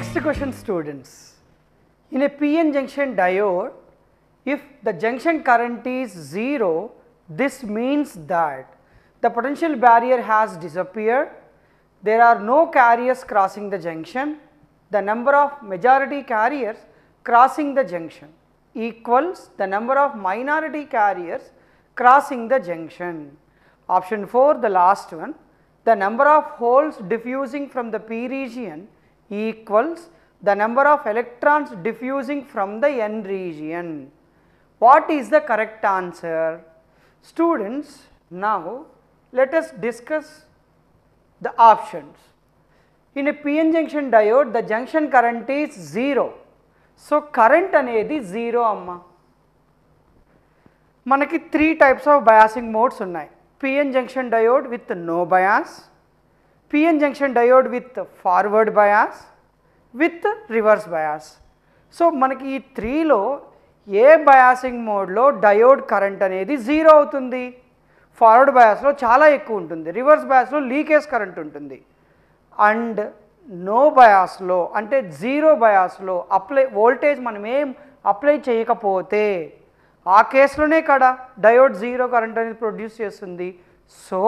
Next question students, in a PN junction diode, if the junction current is 0, this means that the potential barrier has disappeared, there are no carriers crossing the junction, the number of majority carriers crossing the junction equals the number of minority carriers crossing the junction. Option 4 the last one, the number of holes diffusing from the P region equals the number of electrons diffusing from the n region. What is the correct answer? Students, now let us discuss the options. In a p-n junction diode, the junction current is 0. So, current it 0 Amma. Manaki three types of biasing modes. ఉన్నాయి p-n junction diode with no bias. PN junction diode with forward bias with reverse bias so మనకి ఈ త్రీలో ఏ బయాసింగ్ మోడ్లో diode current అనేది zero అవుతుంది forward బయాస్లో చాలా ఎక్కువ ఉంటుంది రివర్స్ బయాస్లో లీకేజ్ కరెంట్ ఉంటుంది అండ్ నో బయాస్లో అంటే జీరో బయాస్లో అప్లై వోల్టేజ్ మనం ఏం అప్లై చేయకపోతే ఆ కేసులోనే కదా డయోడ్ జీరో కరెంట్ అనేది ప్రొడ్యూస్ చేస్తుంది సో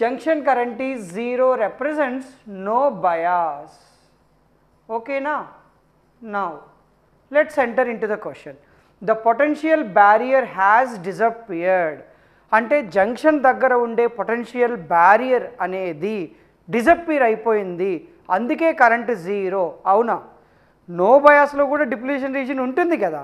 జంక్షన్ కరెంట్ ఈ జీరో రెప్రజెంట్స్ నో బయాస్ ఓకేనా now let's enter into the question the potential barrier has disappeared అంటే జంక్షన్ దగ్గర ఉండే పొటెన్షియల్ బ్యారియర్ అనేది డిజపియర్ అయిపోయింది అందుకే కరెంట్ జీరో అవునా నో బయాస్లో కూడా డిప్లిషన్ రీజన్ ఉంటుంది కదా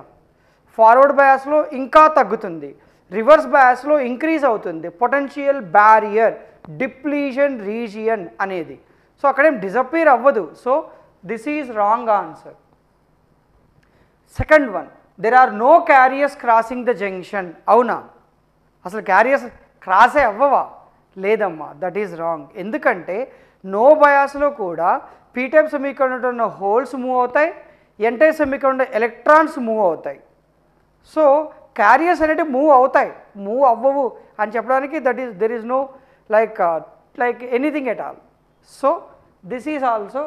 ఫార్వర్డ్ బయాస్లో ఇంకా తగ్గుతుంది రివర్స్ బయాస్లో ఇంక్రీజ్ అవుతుంది పొటెన్షియల్ బ్యారియర్ డిప్లీషన్ రీజియన్ అనేది సో అక్కడేం డిజపీర్ అవ్వదు so this is wrong answer second one there are no carriers crossing the junction అవునా అసలు క్యారియర్స్ క్రాసే అవ్వవా లేదమ్మా దట్ ఈజ్ రాంగ్ ఎందుకంటే నో బయాస్లో కూడా పీటైప్ సెమీకండక్టర్ ఉన్న హోల్స్ మూవ్ అవుతాయి ఎంటై సెమీకండక్టర్ ఎలక్ట్రాన్స్ మూవ్ అవుతాయి సో క్యారియర్స్ అనేవి మూవ్ అవుతాయి మూవ్ అవ్వవు అని చెప్పడానికి that is there is no like like anything at all so this is also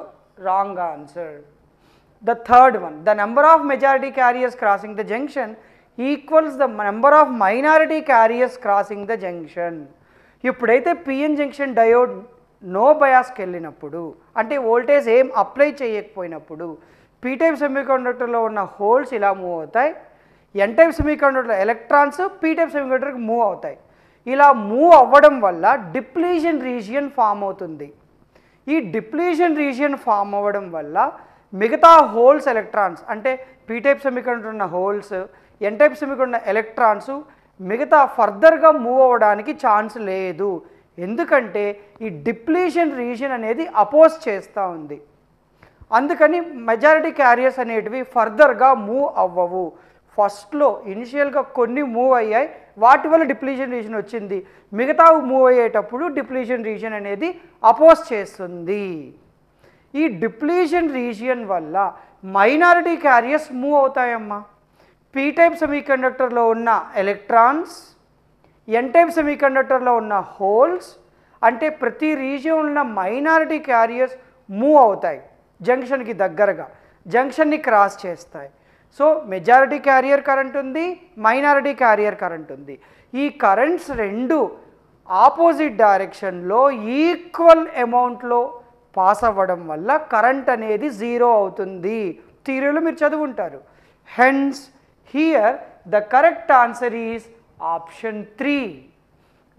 wrong answer the third one the number of majority carriers crossing the junction equals the number of minority carriers crossing the junction ఇప్పుడైతే PN junction diode no బయాస్కి వెళ్ళినప్పుడు అంటే voltage ఏం apply చేయకపోయినప్పుడు p-type సెమీకండక్టర్లో ఉన్న holes ఇలా move అవుతాయి N type semiconductor electrons P type సెమీ కండక్టర్కి మూవ్ అవుతాయి ఇలా మూవ్ అవ్వడం వల్ల డిప్లీషన్ రీజియన్ ఫామ్ అవుతుంది ఈ డిప్లీషన్ రీజియన్ ఫామ్ అవ్వడం వల్ల మిగతా హోల్స్ ఎలక్ట్రాన్స్ అంటే పీ టైప్ సెమీకండక్టర్ ఉన్న హోల్స్ ఎన్ టైప్ సెమీకండక్టర్ ఉన్న ఎలక్ట్రాన్స్ మిగతా ఫర్దర్గా మూవ్ అవ్వడానికి ఛాన్స్ లేదు ఎందుకంటే ఈ డిప్లీషన్ రీజియన్ అనేది అపోజ్ చేస్తూ ఉంది అందుకని మెజారిటీ క్యారియర్స్ అనేటివి ఫర్దర్గా మూవ్ అవ్వవు ఫస్ట్లో ఇనిషియల్గా కొన్ని మూవ్ అయ్యాయి వాటి వల్ల డిప్లీషన్ రీజన్ వచ్చింది మిగతా మూవ్ అయ్యేటప్పుడు డిప్లీషన్ రీజన్ అనేది అపోజ్ చేస్తుంది ఈ డిప్లీషన్ రీజియన్ వల్ల మైనారిటీ క్యారియర్స్ మూవ్ అవుతాయమ్మా పీ టైప్ సెమీకండక్టర్లో ఉన్న ఎలక్ట్రాన్స్ ఎన్ టైప్ సెమీకండక్టర్లో ఉన్న హోల్స్ అంటే ప్రతి రీజియన్ ఉన్న మైనారిటీ క్యారియర్స్ మూవ్ అవుతాయి జంక్షన్కి దగ్గరగా జంక్షన్ని క్రాస్ చేస్తాయి సో మెజారిటీ క్యారియర్ కరెంట్ ఉంది మైనారిటీ క్యారియర్ కరెంట్ ఉంది ఈ కరెంట్స్ రెండు ఆపోజిట్ డైరెక్షన్లో ఈక్వల్ అమౌంట్లో పాస్ అవ్వడం వల్ల కరెంట్ అనేది జీరో అవుతుంది థియరీలో మీరు చదువుంటారు hence here the correct answer is option three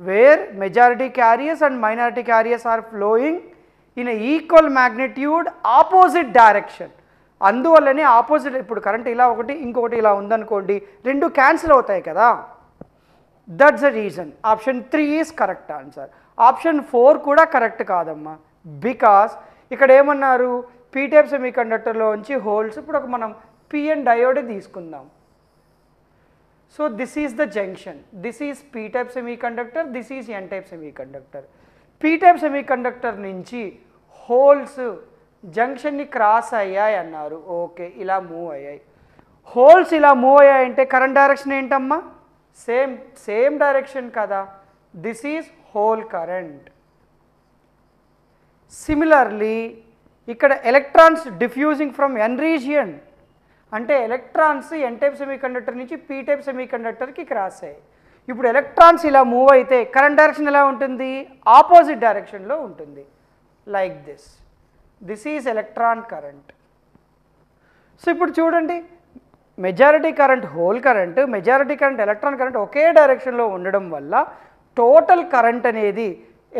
where majority carriers and minority carriers are flowing in equal magnitude opposite direction అందువల్లనే ఆపోజిట్ ఇప్పుడు కరెంట్ ఇలా ఒకటి ఇంకొకటి ఇలా ఉందనుకోండి రెండు క్యాన్సిల్ అవుతాయి కదా that's the reason option three is correct answer option four కూడా కరెక్ట్ కాదమ్మా బికాస్ ఇక్కడ ఏమన్నారు పీటైప్ సెమీ కండక్టర్లోంచి హోల్స్ ఇప్పుడు ఒక మనం పిఎన్ డయోడ్ తీసుకుందాం so this is the junction this is P type semiconductor this is N type semiconductor P type semiconductor నుంచి హోల్స్ జంక్షన్ని క్రాస్ అయ్యాయి అన్నారు ఓకే ఇలా మూవ్ అయ్యాయి హోల్స్ ఇలా మూవ్ అయ్యాయంటే కరెంట్ డైరెక్షన్ ఏంటమ్మా సేమ్ సేమ్ డైరెక్షన్ కదా this is hole current similarly ఇక్కడ electrons diffusing from N region అంటే ఎలక్ట్రాన్స్ ఎన్ టైప్ సెమీకండక్టర్ నుంచి పీ టైప్ సెమీకండక్టర్కి క్రాస్ అయ్యాయి ఇప్పుడు ఎలక్ట్రాన్స్ ఇలా మూవ్ అయితే కరెంట్ డైరెక్షన్ ఎలా ఉంటుంది ఆపోజిట్ డైరెక్షన్లో ఉంటుంది like this this is electron current so ఇప్పుడు చూడండి majority current hole current majority current electron current ఒకే డైరెక్షన్లో ఉండడం వల్ల టోటల్ కరెంట్ అనేది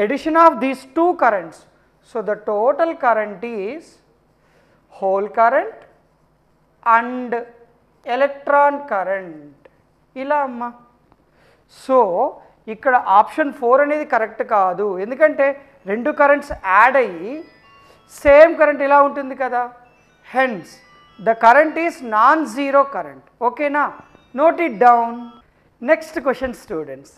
addition of these two currents so the total current is hole current and electron current ఇలా అమ్మా so ఇక్కడ ఆప్షన్ ఫోర్ అనేది కరెక్ట్ కాదు ఎందుకంటే రెండు కరెంట్స్ యాడ్ అయ్యి సేమ్ కరెంట్ ఇలా ఉంటుంది కదా hence the current is non zero current ఓకేనా note it down next question students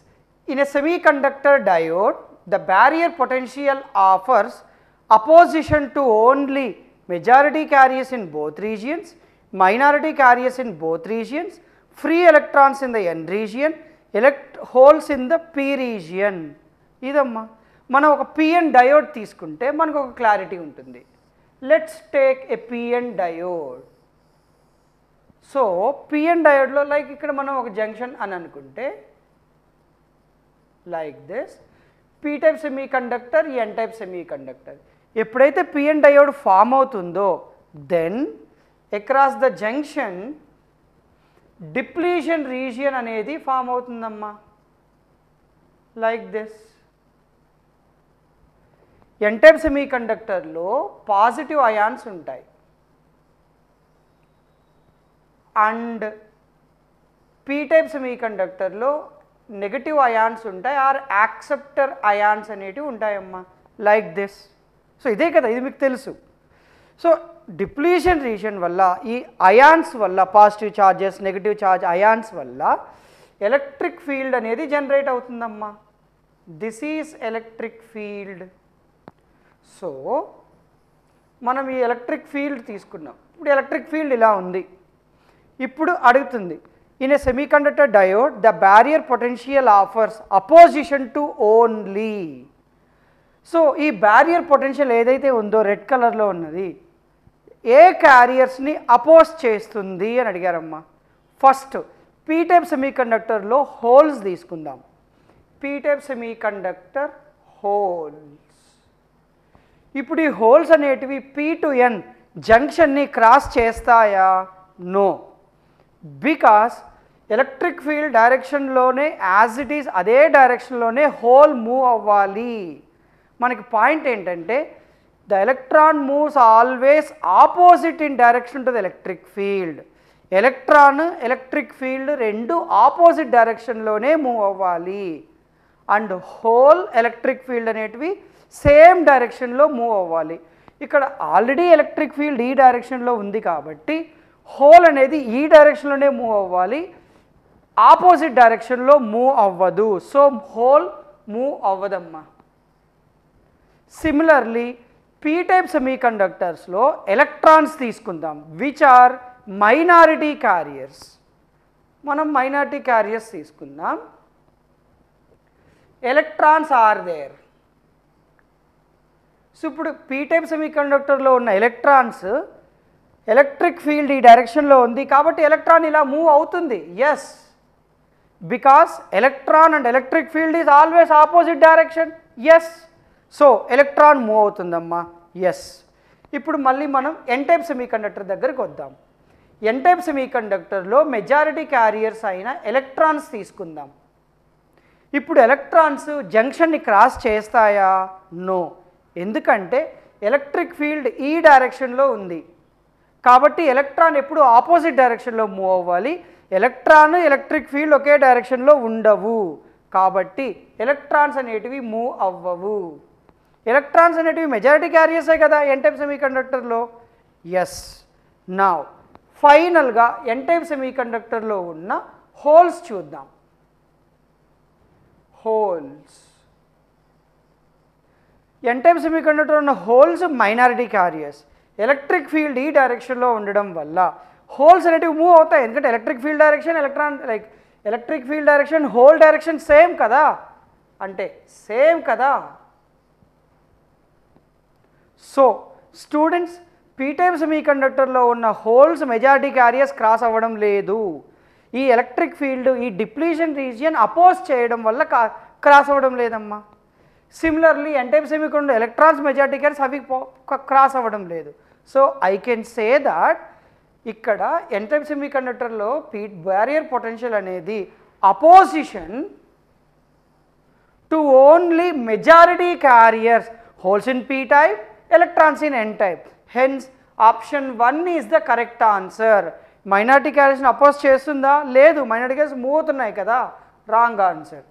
in a semiconductor diode the barrier potential offers opposition to only majority carriers in both regions minority carriers in both regions free electrons in the N region ఎలక్ట్ holes in the P region ఇదమ్మా మనం ఒక PN diode తీసుకుంటే మనకు ఒక clarity ఉంటుంది let's take a PN diode so PN డయోడ్లో like ఇక్కడ మనం ఒక జంక్షన్ అని అనుకుంటే like this P type semiconductor N type semiconductor ఎప్పుడైతే పిఎన్ డయోడ్ ఫామ్ అవుతుందో then across the junction depletion region అనేది ఫామ్ అవుతుందమ్మా లైక్ దిస్ సెమీ సెమీకండక్టర్లో పాజిటివ్ అయాన్స్ ఉంటాయి అండ్ పీ టైప్ సెమీకండక్టర్లో నెగటివ్ అయాన్స్ ఉంటాయి ఆర్ యాక్సెప్టర్ అయాన్స్ అనేటివి ఉంటాయమ్మా లైక్ దిస్ సో ఇదే కదా ఇది మీకు తెలుసు సో డిప్లీషన్ రీజన్ వల్ల ఈ అయాన్స్ వల్ల positive charges negative charge ions వల్ల ఎలక్ట్రిక్ ఫీల్డ్ అనేది జనరేట్ అవుతుందమ్మా this is electric field so మనం ఈ ఎలక్ట్రిక్ ఫీల్డ్ తీసుకున్నాం ఇప్పుడు ఎలక్ట్రిక్ ఫీల్డ్ ఇలా ఉంది ఇప్పుడు అడుగుతుంది in semi semiconductor diode the barrier potential offers opposition to only so ఈ బ్యారియర్ పొటెన్షియల్ ఏదైతే ఉందో రెడ్ కలర్లో ఉన్నది ఏ క్యారియర్స్ని అపోజ్ చేస్తుంది అని అడిగారమ్మా ఫస్ట్ పీ సెమీ సెమీకండక్టర్లో హోల్స్ తీసుకుందాం పీ సెమీ సెమీకండక్టర్ హోల్ ఇప్పుడు ఈ హోల్స్ అనేటివి పీ టు ఎన్ జంక్షన్ని క్రాస్ చేస్తాయా నో బికాస్ ఎలక్ట్రిక్ ఫీల్డ్ డైరెక్షన్లోనే యాజ్ ఇట్ ఈజ్ అదే డైరెక్షన్లోనే హోల్ మూవ్ అవ్వాలి మనకి పాయింట్ ఏంటంటే the electron moves always opposite in direction to the electric field electron electric field రెండు ఆపోజిట్ డైరెక్షన్లోనే మూవ్ అవ్వాలి అండ్ హోల్ ఎలక్ట్రిక్ ఫీల్డ్ అనేటివి సేమ్ డైరెక్షన్లో మూవ్ అవ్వాలి ఇక్కడ ఆల్రెడీ ఎలక్ట్రిక్ ఫీల్డ్ ఈ డైరెక్షన్లో ఉంది కాబట్టి హోల్ అనేది ఈ డైరెక్షన్లోనే మూవ్ అవ్వాలి ఆపోజిట్ డైరెక్షన్లో మూవ్ అవ్వదు సో హోల్ మూవ్ అవ్వదమ్మా సిమిలర్లీ పీ టైప్ సెమీ కండక్టర్స్లో ఎలక్ట్రాన్స్ తీసుకుందాం విచ్ ఆర్ మైనారిటీ క్యారియర్స్ మనం మైనారిటీ క్యారియర్స్ తీసుకుందాం ఎలక్ట్రాన్స్ ఆర్ దేర్ సో ఇప్పుడు పీ టైప్ సెమీకండక్టర్లో ఉన్న ఎలక్ట్రాన్స్ ఎలక్ట్రిక్ ఫీల్డ్ ఈ డైరెక్షన్లో ఉంది కాబట్టి ఎలక్ట్రాన్ ఇలా మూవ్ అవుతుంది yes because electron and electric field is always opposite direction yes so electron move అవుతుందమ్మా ఎస్ ఇప్పుడు మళ్ళీ మనం ఎన్ టైప్ సెమీకండక్టర్ దగ్గరికి వద్దాం ఎన్ టైప్ సెమీకండక్టర్లో మెజారిటీ క్యారియర్స్ అయిన ఎలక్ట్రాన్స్ తీసుకుందాం ఇప్పుడు ఎలక్ట్రాన్స్ జంక్షన్ని క్రాస్ చేస్తాయా నో ఎందుకంటే ఎలక్ట్రిక్ ఫీల్డ్ ఈ డైరెక్షన్లో ఉంది కాబట్టి ఎలక్ట్రాన్ ఎప్పుడు ఆపోజిట్ డైరెక్షన్లో మూవ్ అవ్వాలి ఎలక్ట్రాన్ ఎలక్ట్రిక్ ఫీల్డ్ ఒకే డైరెక్షన్లో ఉండవు కాబట్టి ఎలక్ట్రాన్స్ అనేటివి మూవ్ అవ్వవు ఎలక్ట్రాన్స్ అనేటివి మెజారిటీ క్యారియర్సే కదా ఎన్ టైప్ సెమీ కండక్టర్లో ఎస్ నా ఫైనల్గా ఎన్ టైప్ సెమీ కండక్టర్లో ఉన్న హోల్స్ చూద్దాం హోల్స్ ఎన్ సెమీ సెమీకండక్టర్ ఉన్న holes minority carriers electric field ఈ డైరెక్షన్లో ఉండడం వల్ల హోల్స్ రిలేటివ్ మూవ్ అవుతాయి ఎందుకంటే electric field direction electron like electric field direction hole direction same కదా అంటే సేమ్ కదా సో స్టూడెంట్స్ పీటైమ్ సెమీ కండక్టర్లో ఉన్న హోల్స్ మెజారిటీ క్యారియర్స్ క్రాస్ అవ్వడం లేదు ఈ ఎలక్ట్రిక్ ఫీల్డ్ ఈ డిప్లీషన్ రీజియన్ అపోజ్ చేయడం వల్ల క్రాస్ అవ్వడం లేదమ్మా similarly N type semiconductor electrons majority carriers అవి క్రాస్ అవ్వడం లేదు so I can say that ఇక్కడ సెమీ కండక్టర్లో పీట్ బ్యారియర్ పొటెన్షియల్ అనేది opposition to only majority carriers holes in P type electrons in N type hence option one is the correct answer minority క్యారియర్స్ని oppose చేస్తుందా లేదు minority carriers మూతున్నాయి కదా wrong answer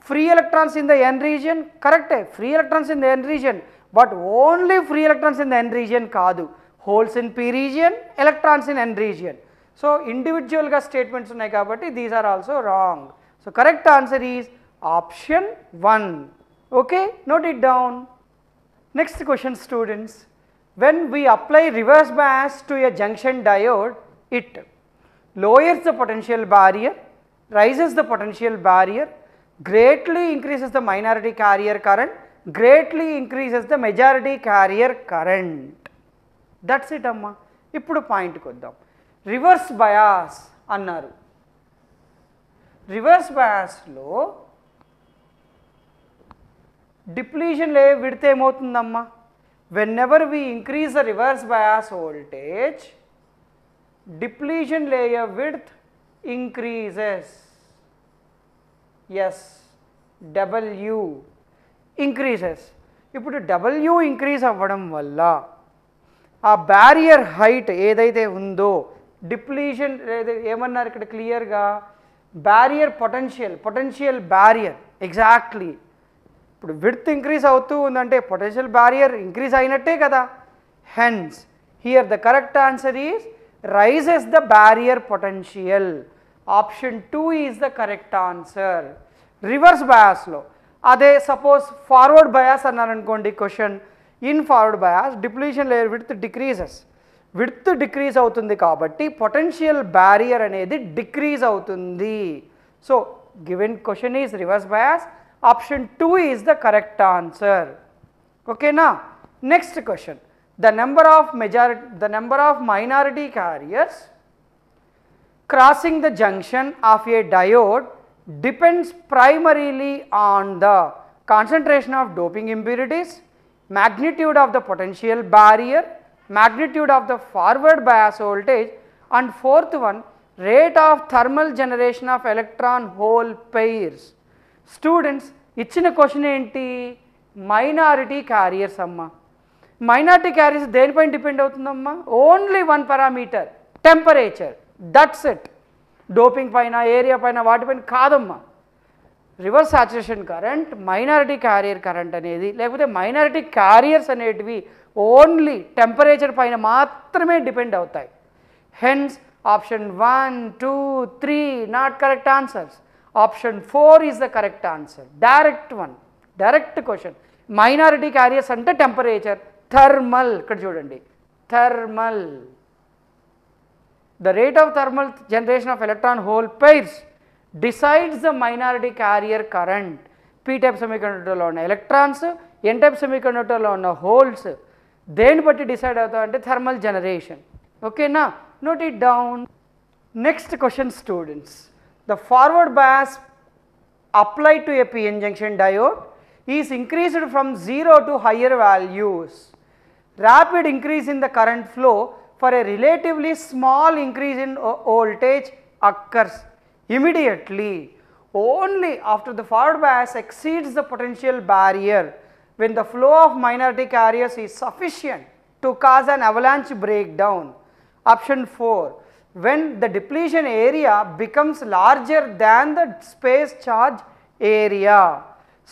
free electrons in the n region correct free electrons in the n region but only free electrons in the n region kaadu holes in p region electrons in n region so individual ga statements unnai kabatti these are also wrong so correct answer is option 1 okay note it down next question students when we apply reverse bias to a junction diode it lowers the potential barrier rises the potential barrier greatly increases the minority carrier current greatly increases the majority carrier current that's it అమ్మా ఇప్పుడు పాయింట్కి వద్దాం reverse bias అన్నారు reverse బయాస్లో depletion layer విడితే ఏమవుతుందమ్మా whenever we increase the reverse bias voltage depletion layer width increases yes w increases ఇప్పుడు W increase అవ్వడం వల్ల ఆ బ్యారియర్ హైట్ ఏదైతే ఉందో డిప్లీషన్ ఏమన్నారు ఇక్కడ క్లియర్గా barrier potential potential barrier exactly ఇప్పుడు విడ్త్ ఇంక్రీజ్ అవుతూ ఉందంటే పొటెన్షియల్ బ్యారియర్ ఇంక్రీజ్ అయినట్టే కదా hence here the correct answer is rises the barrier potential option two is the correct answer reverse బయాస్లో అదే సపోజ్ ఫార్వర్డ్ బయాస్ అన్నారనుకోండి question in forward bias depletion layer width decreases width decrease అవుతుంది కాబట్టి potential barrier అనేది decrease అవుతుంది so given question is reverse bias option two is the correct answer ఓకేనా next question the number of majority the number of minority carriers crossing the junction of a diode depends primarily on the concentration of doping impurities, magnitude of the potential barrier, magnitude of the forward bias voltage and fourth one rate of thermal generation of electron hole pairs. Students ఇచ్చిన question ఏంటి minority carriers అమ్మ minority carriers దేనిపైన depend అవుతుందమ్మా only one parameter temperature that it doping పైన area పైన వాటిపైన కాదమ్మా reverse saturation current minority carrier current అనేది లేకపోతే మైనారిటీ క్యారియర్స్ అనేటివి ఓన్లీ టెంపరేచర్ పైన మాత్రమే డిపెండ్ అవుతాయి hence option one two three not correct answers option four is the correct answer direct one direct question minority carriers అంటే temperature thermal ఇక్కడ చూడండి thermal the rate of thermal generation of electron hole pairs decides the minority carrier current p-type semiconductorలో ఉన్న electrons N type semiconductorలో ఉన్న holes దేని బట్టి decide అవుతా అంటే థర్మల్ జనరేషన్ ఓకేనా note it down next question students the forward bias apply to a PN junction diode is increased from zero to higher values rapid increase in the current flow for a relatively small increase in voltage occurs immediately only after the forward bias exceeds the potential barrier when the flow of minority carriers is sufficient to cause an avalanche breakdown. Option 4 when the depletion area becomes larger than the space charge area.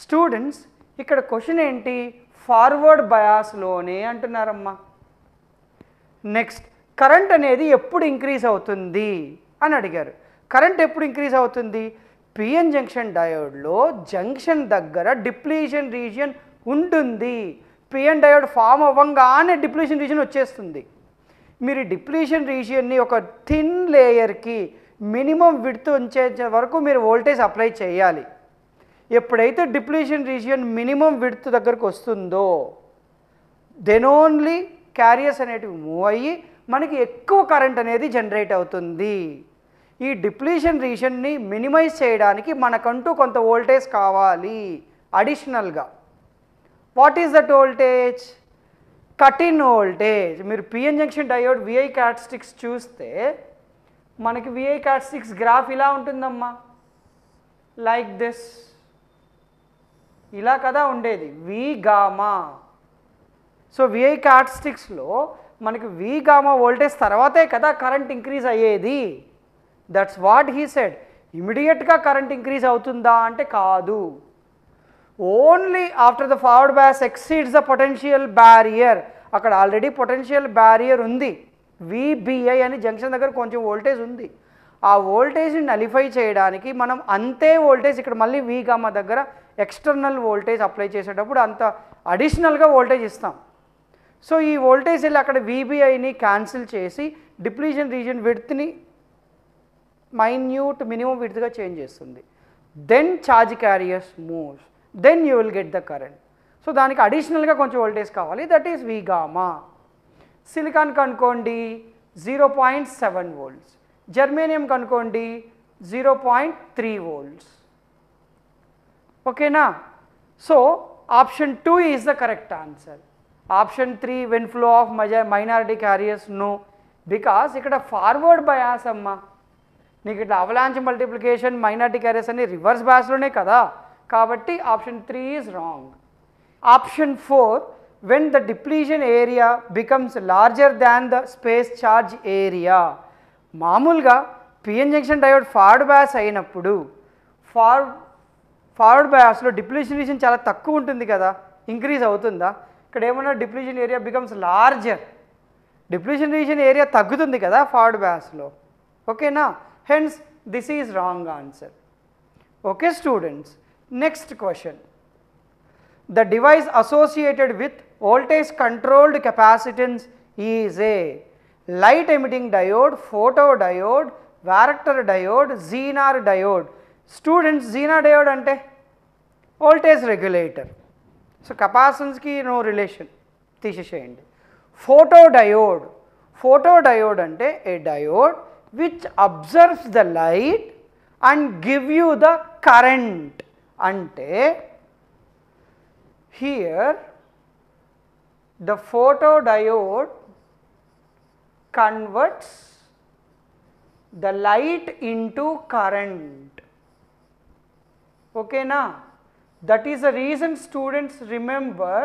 Students ఇక్కడ question ఏంటి forward బయాస్లోనే అంటున్నారమ్మా next current అనేది ఎప్పుడు increase అవుతుంది అని అడిగారు current ఎప్పుడు ఇంక్రీజ్ అవుతుంది పిఎన్ జంక్షన్ డయోడ్లో జంక్షన్ దగ్గర డిప్లీషన్ రీజియన్ ఉంటుంది పిఎన్ డయోడ్ ఫామ్ అవ్వంగానే డిప్లీషన్ రీజియన్ వచ్చేస్తుంది మీరు డిప్లీషన్ రీజియన్ని ఒక థిన్ లేయర్కి మినిమం విడుతు ఉంచే వరకు మీరు వోల్టేజ్ అప్లై చేయాలి ఎప్పుడైతే డిప్లీషన్ రీజియన్ మినిమం విడుతు దగ్గరకు వస్తుందో దెన్ ఓన్లీ క్యారియర్స్ అనేటివి మూవ్ అయ్యి మనకి ఎక్కువ కరెంట్ అనేది జనరేట్ అవుతుంది ఈ డిప్లీషన్ రీజన్ని మినిమైజ్ చేయడానికి మనకంటూ కొంత వోల్టేజ్ కావాలి అడిషనల్గా what is that voltage cut in voltage మీరు PN junction diode VI characteristics చూస్తే మనకి విఐ క్యాట్స్టిక్స్ గ్రాఫ్ ఇలా ఉంటుందమ్మా లైక్ దిస్ ఇలా కదా ఉండేది వి గామా సో విఐ క్యారెక్టరిస్టిక్స్లో మనకి వి గామా వోల్టేజ్ తర్వాతే కదా కరెంట్ ఇంక్రీజ్ అయ్యేది దట్స్ వాట్ హీ సెడ్ ఇమీడియట్గా కరెంట్ ఇంక్రీజ్ అవుతుందా అంటే కాదు only after the forward bias exceeds the potential barrier అక్కడ ఆల్రెడీ పొటెన్షియల్ బ్యారియర్ ఉంది విబిఐ అని జంక్షన్ దగ్గర కొంచెం వోల్టేజ్ ఉంది ఆ వోల్టేజ్ని నలిఫై చేయడానికి మనం అంతే వోల్టేజ్ ఇక్కడ మళ్ళీ వీగామా దగ్గర ఎక్స్టర్నల్ వోల్టేజ్ అప్లై చేసేటప్పుడు అంత అడిషనల్గా వోల్టేజ్ ఇస్తాం సో ఈ వోల్టేజ్ వెళ్ళి అక్కడ వీబీఐని క్యాన్సిల్ చేసి డిప్లీషన్ రీజన్ విడ్త్ని మైన్యూట్ మినిమం విడ్త్గా చేంజ్ చేస్తుంది then charge carriers moves then you will get the current so దానికి అడిషనల్గా కొంచెం వోల్టేజ్ కావాలి దట్ ఈస్ వీగామా సిలికాన్ కనుక్కోండి zero point seven volts germanium కనుక్కోండి జీరో పాయింట్ త్రీ వోల్ట్స్ ఓకేనా so option two is the correct answer option three when flow of మజా minority carriers no because ఇక్కడ forward bias అమ్మ నీకు ఇట్లా avalanche multiplication minority carriers అన్ని reverse బయాస్లోనే కదా కాబట్టి option three is wrong option four when the depletion area becomes larger than the space charge area మామూలుగా PN junction diode forward bias అయినప్పుడు ఫార్ ఫార్వర్డ్ బయాస్లో డిప్లీషన్ రీజన్ చాలా తక్కువ ఉంటుంది కదా ఇంక్రీజ్ అవుతుందా ఇక్కడ ఏమన్నా depletion area becomes larger depletion region area తగ్గుతుంది కదా ఫార్డ్ బ్యాస్లో ఓకేనా hence this is wrong answer okay students next question the device associated with voltage controlled capacitance is a light emitting diode photo diode varactor diode Zener diode students Zener diode అంటే voltage regulator so కపాసన్స్కి no relation తీసేసేయండి photo diode photo diode అంటే a diode which absorbs the light and give you the current అంటే here the photo diode converts the light into current ఓకేనా That is the reason students remember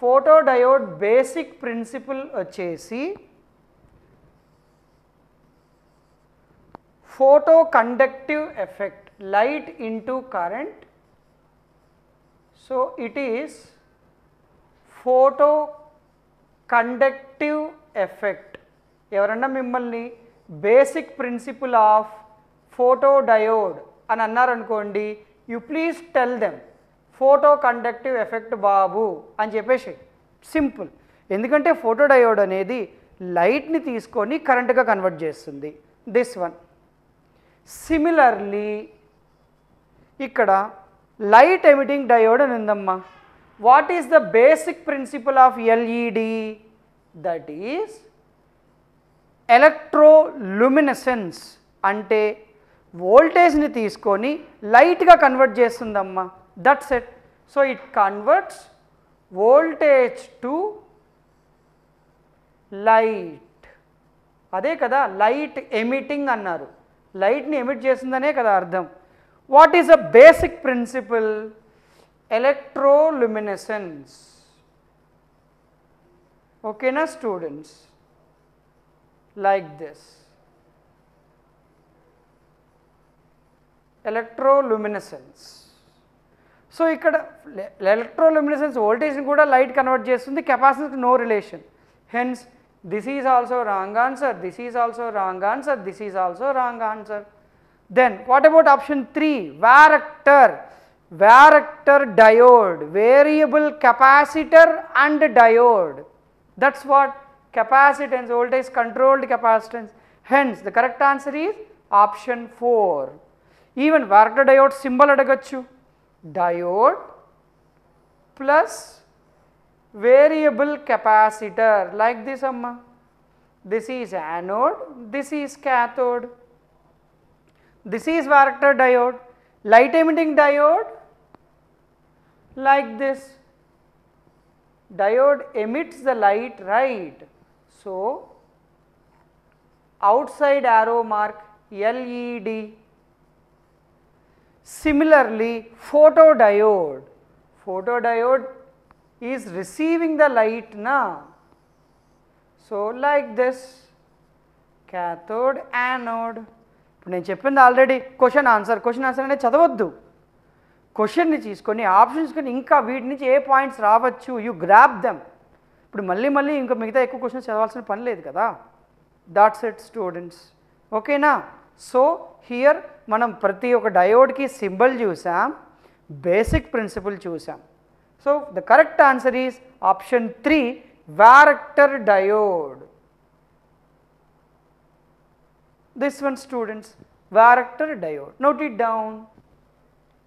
photodiode basic principle వచ్చేసి photo conductive effect light into current so it is photo conductive effect ఎవరన్నా మిమ్మల్ని basic principle of photodiode అని అన్నారనుకోండి you please tell them photo conductive effect బాబు అని చెప్పేసి simple ఎందుకంటే photo diode అనేది లైట్ని తీసుకొని కరెంట్గా కన్వర్ట్ చేస్తుంది దిస్ వన్ సిమిలర్లీ ఇక్కడ లైట్ ఎమిటింగ్ డయోడ్ అని ఉందమ్మా what is the basic principle of LED that is electroluminescence అంటే వోల్టేజ్ని తీసుకొని లైట్గా కన్వర్ట్ చేస్తుందమ్మా that's set so it converts voltage to light అదే కదా లైట్ ఎమిటింగ్ అన్నారు లైట్ని ఎమిట్ చేసిందనే కదా అర్థం what is a basic principle electroluminescence ఓకేనా students like this electroluminescence. So, here electroluminescence voltage in kuda light convert jesundi capacitance no relation. Hence, this is also wrong answer, this is also wrong answer, this is also wrong answer. Then what about option 3, varactor, varactor diode, variable capacitor and diode. That is what capacitance, voltage controlled capacitance. Hence, the correct answer is option 4 even where diode symbol adagachu diode plus variable capacitor like this amma this is anode this is cathode this is varactor diode light emitting diode like this diode emits the light right so outside arrow mark led Similarly, photodiode, photodiode is receiving the light now. So like this cathode anode ఇప్పుడు నేను చెప్పింది already question answer question answer అనేది చదవద్దు క్వశ్చన్ని తీసుకొని options కానీ ఇంకా వీటి నుంచి ఏ పాయింట్స్ రావచ్చు యూ గ్రాప్ దెమ్ ఇప్పుడు మళ్ళీ మళ్ళీ ఇంకా మిగతా ఎక్కువ క్వశ్చన్స్ చదవాల్సిన పని లేదు కదా దాట్స్ ఇట్ స్టూడెంట్స్ ఓకేనా सो हियर मन प्रती डयोड की सिंबल चूसा बेसीक प्रिंसिपल चूसा so the correct answer is option three varactor diode this one students varactor diode note it down